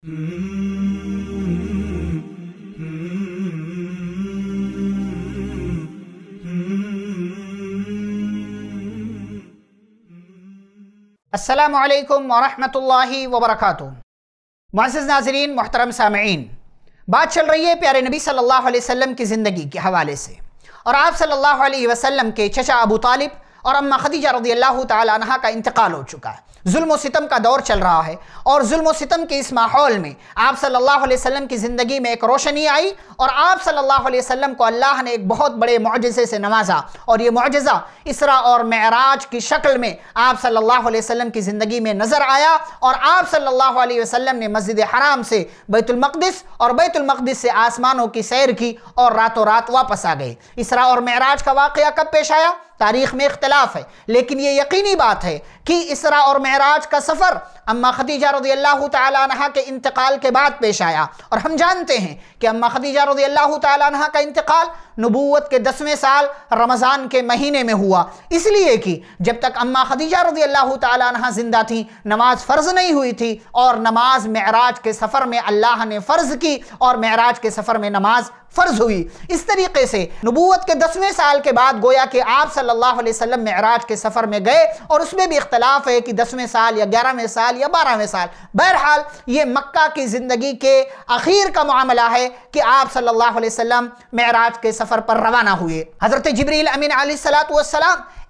असलकम वरहि वबरक मज़ नाजरीन मोहतरम सामीन बात चल रही है प्यारे नबी सल्लल्लाहु अलैहि वसल्लम की ज़िंदगी के हवाले से और आप सल्लल्लाहु अलैहि वसल्लम के चचा अबू तालिब और अम्मा खदीजा रदी अल्लाह तह का इंतकाल हो चुका है जुल्म सितम का दौर चल रहा है और जुल्म सितम के इस माहौल में आप सल्लल्लाहु अलैहि वसल्लम की ज़िंदगी में एक रोशनी आई और आप सल्लल्लाहु अलैहि वसल्लम को अल्लाह ने एक बहुत बड़े मुजज़े से नवाजा और ये मुजज़ा इसरा और मराज की शक्ल में आप सल्लल्लाहु अलैहि वसल्लम की ज़िंदगी में नज़र आया और आप सल्लल्लाहु अलैहि वसल्लम ने मस्जिद हराम से बैतुलमक़दस और बैतुलमक़दस से आसमानों की सैर की और रातों रात वापस आ गए इसरा और महराज का वाक़ कब पेश आया तारीख में इख्तलाफ है लेकिन ये यकीनी बात है कि इसरा और महराज का सफ़र अम्मा खदीजा रदी अल्लाह तह के इंतकाल के बाद पेश आया और हम जानते हैं कि अम्मा खदीजा रदी अल्लाह तह का इंतकाल नबूत के दसवें साल रमज़ान के महीने में हुआ इसलिए कि जब तक अम्मा खदीजा रदी अल्लाह तह ज़िंदा थी नमाज फ़र्ज़ नहीं हुई थी और नमाज महराज के सफ़र में अल्लाह ने फ़र्ज़ की और महराज के सफ़र में नमाज फ़र्ज़ हुई इस तरीके से नबूत के दसवें साल के बाद गोया कि आप सल्लल्लाहु अलैहि वसल्लम मेराज के सफ़र में गए और उसमें भी इख्तलाफ है कि दसवें साल या ग्यारहवें साल या बारहवें साल बहरहाल ये मक्का की ज़िंदगी के आखिर का मामला है कि आप सल्लल्लाहु अलैहि वसल्लम महराज के सफ़र पर रवाना हुए हज़रत जबरील अमीन सलात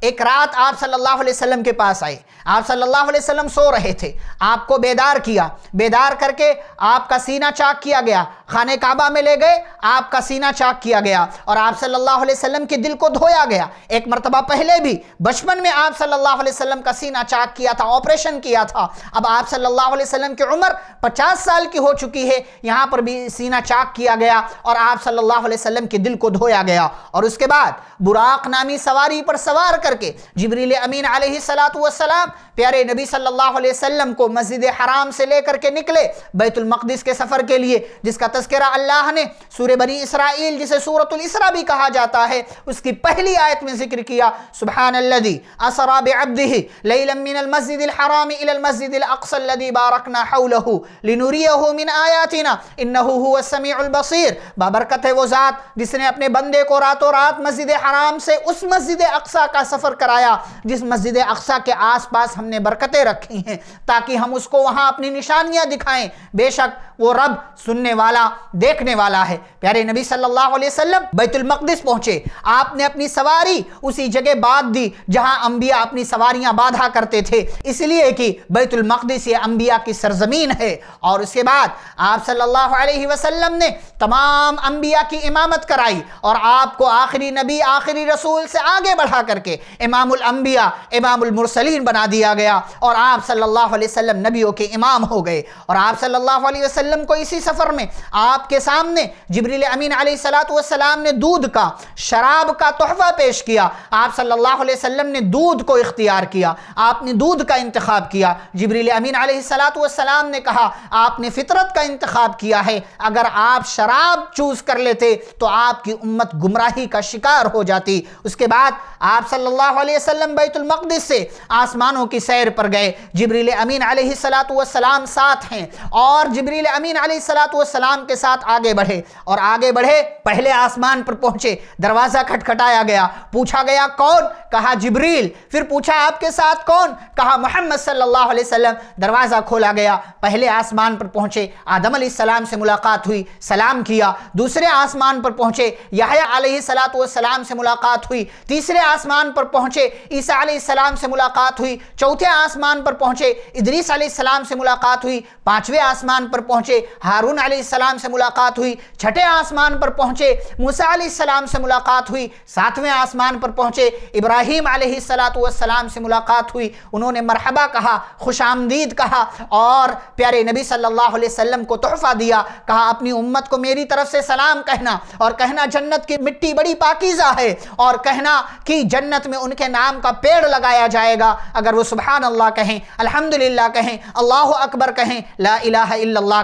एक रात आप सल्लल्लाहु अलैहि वसल्लम के पास आए आप सल्लल्लाहु अलैहि वसल्लम सो रहे थे आपको बेदार किया बेदार करके आपका सीना चाक किया गया खाने काबा में ले गए आपका सीना चाक किया गया और आप सल्लल्लाहु अलैहि वसल्लम के दिल को धोया गया एक मरतबा पहले भी बचपन में आप सल्लल्लाहु अलैहि वसल्लम का सीना चाक किया था ऑपरेशन किया था अब आप सल्लल्लाहु अलैहि वसल्लम की उम्र 50 साल की हो चुकी है यहाँ पर भी सीना चाक किया गया और आप सल्लल्लाहु अलैहि वसल्लम के दिल को धोया गया और उसके बाद बुराक नामी सवारी पर सवार कर करके जबरील अमीन आलतम प्यारे नबी सल्लल्लाहु अलैहि वसल्लम को मस्जिद हराम से लेकर के निकले बैतुलमक़दस के सफ़र के लिए जिसका तस्करा अल्लाह ने सूर बनी इसराइल जिसे सूरतरा भी कहा जाता है उसकी पहली आयत में जिक्र किया सुबहानल्लदी असरा बब्दी लमिनमसदराम इलमसदीदी बारकना मिन आयातिना इन्नबसर बाबरकत है वो ज़ात जिसने अपने बंदे को रातों रात मस्जिद हराम से उस मस्जिद अक्सा का सफ़र कराया जिस मस्जिद अक्सा के आसपास हमने बरकतें रखी हैं ताकि हम उसको वहाँ अपनी निशानियाँ दिखाएं बेशक वो रब सुनने वाला देखने वाला है प्यारे नबी सल्लल्लाहु अलैहि वसल्लम बैतुलमकदस पहुंचे आपने अपनी सवारी उसी जगह बांध दी जहां अम्बिया अपनी सवारियाँ बाधा करते थे इसलिए कि बैतुलमकदस ये अम्बिया की सरजमीन है और उसके बाद आप सल्लल्लाहु अलैहि वसल्लम ने तमाम अम्बिया की इमामत कराई और आपको आखिरी नबी आखिरी रसूल से आगे बढ़ा करके इमामबिया इमामसलिन बना दिया गया और आप सल्ला वसम नबियों के इमाम हो गए और आप सल्ला वसम को इसी सफ़र में आपके सामने जबरील अमीन सलाम ने दूध का शराब का तहफा पेश किया आप सल्ला वसम ने दूध को इख्तियार किया आपने दूध का इंतखब किया जबरील अमीन सलाम ने कहा आपने फितरत का इंतखब किया है अगर आप शराब चूज़ कर लेते तो आपकी उम्मत गुमराही का शिकार हो जाती उसके बाद आप सल्ला सल्लल्लाहु अलैहि वसल्लम बैतुलमक़दस से आसमानों की सैर पर गए जबरील अमीन सलाम साथ हैं और जबरील अमीन सलाम के साथ आगे बढ़े और आगे बढ़े पहले आसमान पर पहुंचे दरवाज़ा खटखटाया गया पूछा गया कौन कहा जिब्रील फिर पूछा आपके साथ कौन कहा मोहम्मद सल्लल्लाहु अलैहि वसल्लम दरवाज़ा खोला गया पहले आसमान पर पहुँचे आदम सलाम से मुलाकात हुई सलाम किया दूसरे आसमान पर पहुँचे यहया सलाम से मुलाकात हुई तीसरे आसमान पर पहुँचे ईसा सलाम से मुलाकात हुई चौथे आसमान पर पहुँचे इदरीस सलाम से मुलाकात हुई पाँचवें आसमान पर पहुँचे हारून सलाम से मुलाकात हुई छठे आसमान पर पहुँचे मूसा सलाम से मुलाकात हुई सातवें आसमान पर पहुँचे इब्राहिम सलात सलाम से मुलाकात हुई उन्होंने मरहबा कहा खुश आमदीद कहा और प्यारे नबी सल्लल्लाहु अलैहि वसल्लम को तोहफ़ा दिया कहा अपनी उम्मत को मेरी तरफ से सलाम कहना और कहना जन्नत की मिट्टी बड़ी पाकिज़ा है और कहना कि जन्नत में उनके नाम का पेड़ लगाया जाएगा अगर वो सुबहान अल्लाह कहें अल्हम्दुलिल्लाह कहें अल्लाह अकबर कहें ला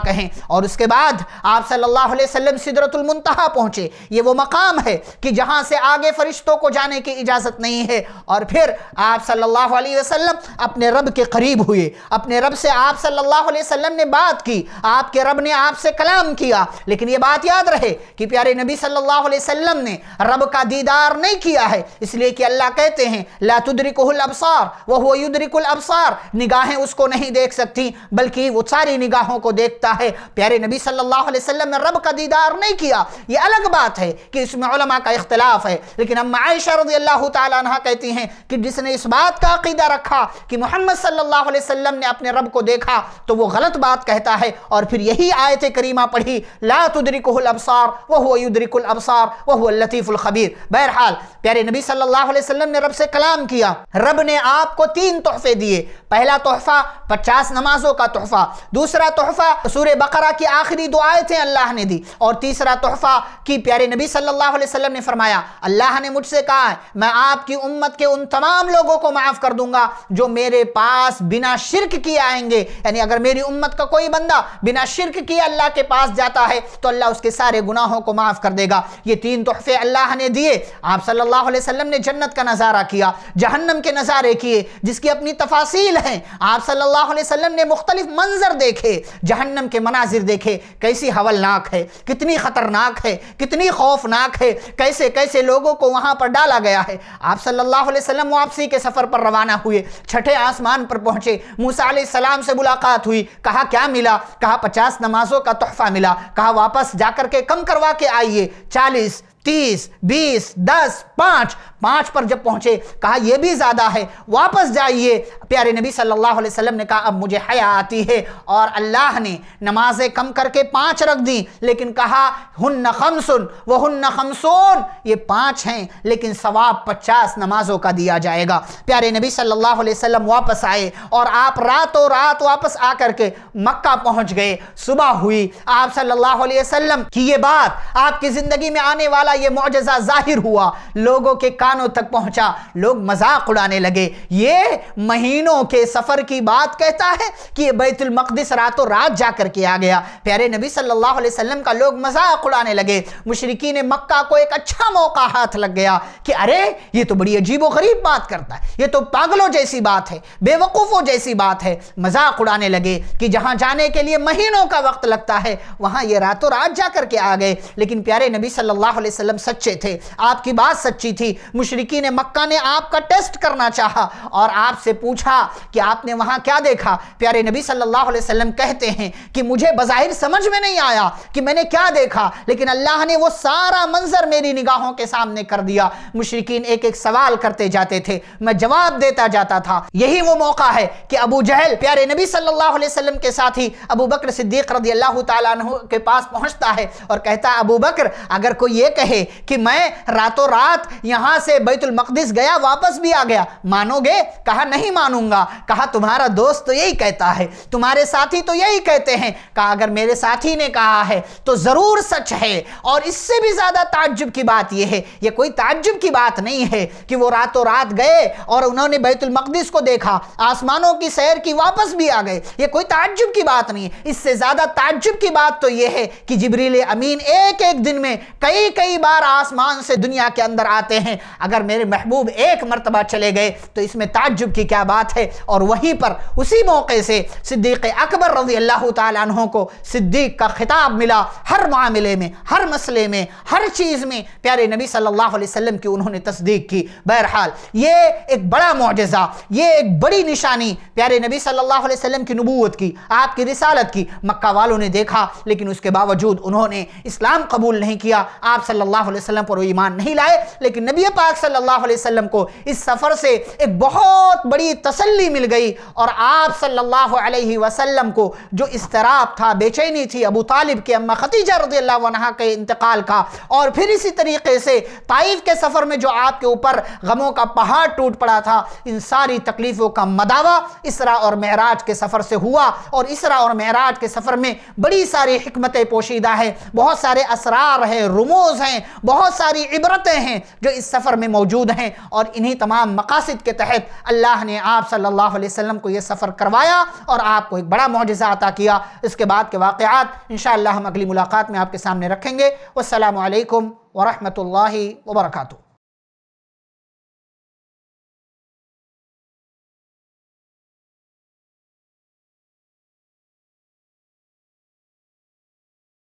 कहें और उसके बाद आप सल्लल्लाहु अलैहि वसल्लम पहुँचे ये वो मकाम है कि जहाँ से आगे फरिश्तों को जाने की इजाज़त नहीं है नहीं है और फिर आप सल्लल्लाहु अलैहि वसल्लम अपने रब के करीब हुए अपने रब से आप सल्लल्लाहु अलैहि वसल्लम ने बात की आपके रब ने आपसे कलाम किया लेकिन ये बात याद रहे कि प्यारे नबी सल्लल्लाहु अलैहि वसल्लम ने रब का दीदार नहीं किया है इसलिए कि अल्लाह कहते हैं लातुद्रिकुल अबसार वह युद्रिकुल अबसार निगाहें उसको नहीं देख सकती बल्कि वो सारी निगाहों को देखता है प्यारे नबी सल्लल्लाहु अलैहि वसल्लम ने रब का दीदार नहीं किया ये अलग बात है कि इसमें का इख्तलाफ है लेकिन अम्मा आयशा रजी अल्लाह तला यहाँ कहती हैं कि जिसने इस बात का अकीदा रखा कि मोहम्मद सल्लल्लाहु अलैहि वसल्लम ने अपने रब को देखा तो वो गलत बात कहता है और फिर यही आयत करीमा पढ़ी लातुदरिकुल अबसार वह युदरिकुल अबसार वह लतीफ़ुल खबीर बहरहाल प्यारे नबी सल्लल्लाहु अलैहि वसल्लम ने रब से कलाम किया रब ने आपको तीन तोहफे दिए पहला तोहफ़ा पचास नमाजों का तोहफ़ा दूसरा तोहफ़ा सूर्य बकरा की आखिरी दो थे अल्लाह ने दी और तीसरा तोहफ़ा कि प्यारे नबी सल्लल्लाहु अलैहि वसल्लम ने फरमाया अल्लाह ने मुझसे कहा है मैं आपकी उम्मत के उन तमाम लोगों को माफ़ कर दूंगा जो मेरे पास बिना शिरक किए आएंगे यानी अगर मेरी उम्मत का कोई बंदा बिना शिरक किए अल्लाह के पास जाता है तो अल्लाह उसके सारे गुनाहों को माफ़ कर देगा ये तीन तोहफ़े अल्लाह ने दिए आप सल्लल्लाहु अलैहि वसल्लम ने जन्नत का नज़ारा किया जहन्नम के नज़ारे किए जिसकी अपनी तफासिल हैं आप सल्लल्लाहु अलैहि वसल्लम ने मुख्तलिफ मंजर देखे जहन्नम के मनाजिर देखे कैसी हवलनाक है कितनी ख़तरनाक है कितनी खौफनाक है कैसे कैसे लोगों को वहाँ पर डाला गया है आप सल्लल्लाहु अलैहि वसल्लम वापसी के सफ़र पर रवाना हुए छठे आसमान पर पहुँचे मूसा सलाम से मुलाकात हुई कहा क्या मिला कहा पचास नमाजों का तोहफा मिला कहा वापस जाकर के कम करवा के आइए चालीस तीस बीस दस पांच पांच पर जब पहुंचे कहा यह भी ज़्यादा है वापस जाइए प्यारे नबी सल्लल्लाहु अलैहि वसल्लम ने कहा अब मुझे हया आती है और अल्लाह ने नमाजें कम करके पांच रख दी लेकिन कहा खम खमसुन वह हन खमसोन ये पांच हैं लेकिन सवाब पचास नमाजों का दिया जाएगा प्यारे नबी सल्लल्लाहु अलैहि वसल्लम वापस आए और आप रातों रात वापस आ करके मक्का पहुंच गए सुबह हुई आप सल्लल्लाहु अलैहि वसल्लम की ये बात आपकी ज़िंदगी में आने वाला का ये मुआजा जाहिर हुआ लोगों के कानों तक पहुंचा लोग मजाक उड़ाने लगे ये महीनों के सफ़र की बात कहता है कि बैतुलमक़दस रातों रात जा करके आ गया प्यारे नबी सल्लल्लाहु अलैहि वसल्लम का लोग मजाक उड़ाने लगे मुशरकी ने मक्का को एक अच्छा मौका हाथ लग गया कि अरे ये तो बड़ी अजीब व गरीब बात करता है ये तो पागलों जैसी बात है बेवकूफ़ों जैसी बात है मजाक उड़ाने लगे कि जहाँ जाने के लिए महीनों का वक्त लगता है वहाँ ये रातों रात जा करके आ गए लेकिन प्यारे नबी सल्लल्लाहु अलैहि वसल्लम सच्चे थे आपकी बात सच्ची थी मुशरकी ने मक्का ने आपका टेस्ट करना चाहा और आपसे पूछा कि आपने वहाँ क्या देखा प्यारे नबी सल्लल्लाहु अलैहि वसल्लम कहते हैं कि मुझे बज़ाहिर समझ में नहीं आया कि मैंने क्या देखा लेकिन अल्लाह ने वो सारा मंजर मेरी निगाहों के सामने कर दिया मुशरकिन एक एक सवाल करते जाते थे मैं जवाब देता जाता था यही वो मौका है कि अबू जहल प्यारे नबी सल्लल्लाहु अलैहि वसल्लम के साथ ही अबू बकर सिद्दीक रजी अल्लाह के पास पहुंचता है और कहता है अबू बकर अगर कोई ये कहे थे कि मैं रातों रात यहां से बैतुल मकदस गया वापस भी आ गया मानोगे कहा नहीं मानूंगा कहा तुम्हारा दोस्त तो यही कहता है तुम्हारे साथी तो यही कहते हैं कहा अगर मेरे साथी ने कहा है तो ज़रूर सच है और इससे भी ज़्यादा ताज्जुब की बात यह है यह कोई ताज्जुब की बात नहीं है कि वो रातों रात गए और उन्होंने बैतुल मकदस को देखा आसमानों की सैर की वापस भी आ गए यह कोई ताज्जुब की बात नहीं इससे ज़्यादा ताज्जुब की बात तो यह है कि जबरील अमीन एक एक दिन में कई कई कई बार आसमान से दुनिया के अंदर आते हैं अगर मेरे महबूब एक मरतबा चले गए तो इसमें ताज्जुब की क्या बात है और वहीं पर उसी मौके से सिद्दीक़ अकबर रजी अल्लाह तहों को सिद्दीक का खिताब मिला हर मामले में हर मसले में हर चीज़ में प्यारे नबी सल्लल्लाहु अलैहि वसल्लम की उन्होंने तस्दीक की बहरहाल ये एक बड़ा मुजज़ा ये एक बड़ी निशानी प्यारे नबी सल्लल्लाहु अलैहि वसल्लम की नबूत की आपकी रिसालत की मक्का वालों ने देखा लेकिन उसके बावजूद उन्होंने इस्लाम कबूल नहीं किया आप सल्ला सल्लल्लाहु अलैहि वसल्लम पर वो ईमान नहीं लाए लेकिन नबी पाक सल्लल्लाहु अलैहि वसल्लम को इस सफ़र से एक बहुत बड़ी तसल्ली मिल गई और आप सल्लल्लाहु अलैहि वसल्लम को जो इसतराब था बेचैनी थी अबू तालिब के अम्मा खतीजा रजी के इंतकाल का और फिर इसी तरीके से ताइफ के सफ़र में जो आपके ऊपर गमों का पहाड़ टूट पड़ा था इन सारी तकलीफ़ों का मदावा इसरा और महराज के सफ़र से हुआ और इसरा और महराज के सफ़र में बड़ी सारी हमतें पोशीदा है बहुत सारे असरार हैं रमोज़ हैं हैं बहुत सारी इबरतें हैं जो इस सफ़र में मौजूद हैं और इन्हीं तमाम मकासद के तहत अल्लाह ने आप सल्लल्लाहु अलैहि वसल्लम को यह सफ़र करवाया और आपको एक बड़ा मुआजा अता किया इसके बाद के वाक़ात इन हम अगली मुलाकात में आपके सामने रखेंगे वालकम वरहमल वर्का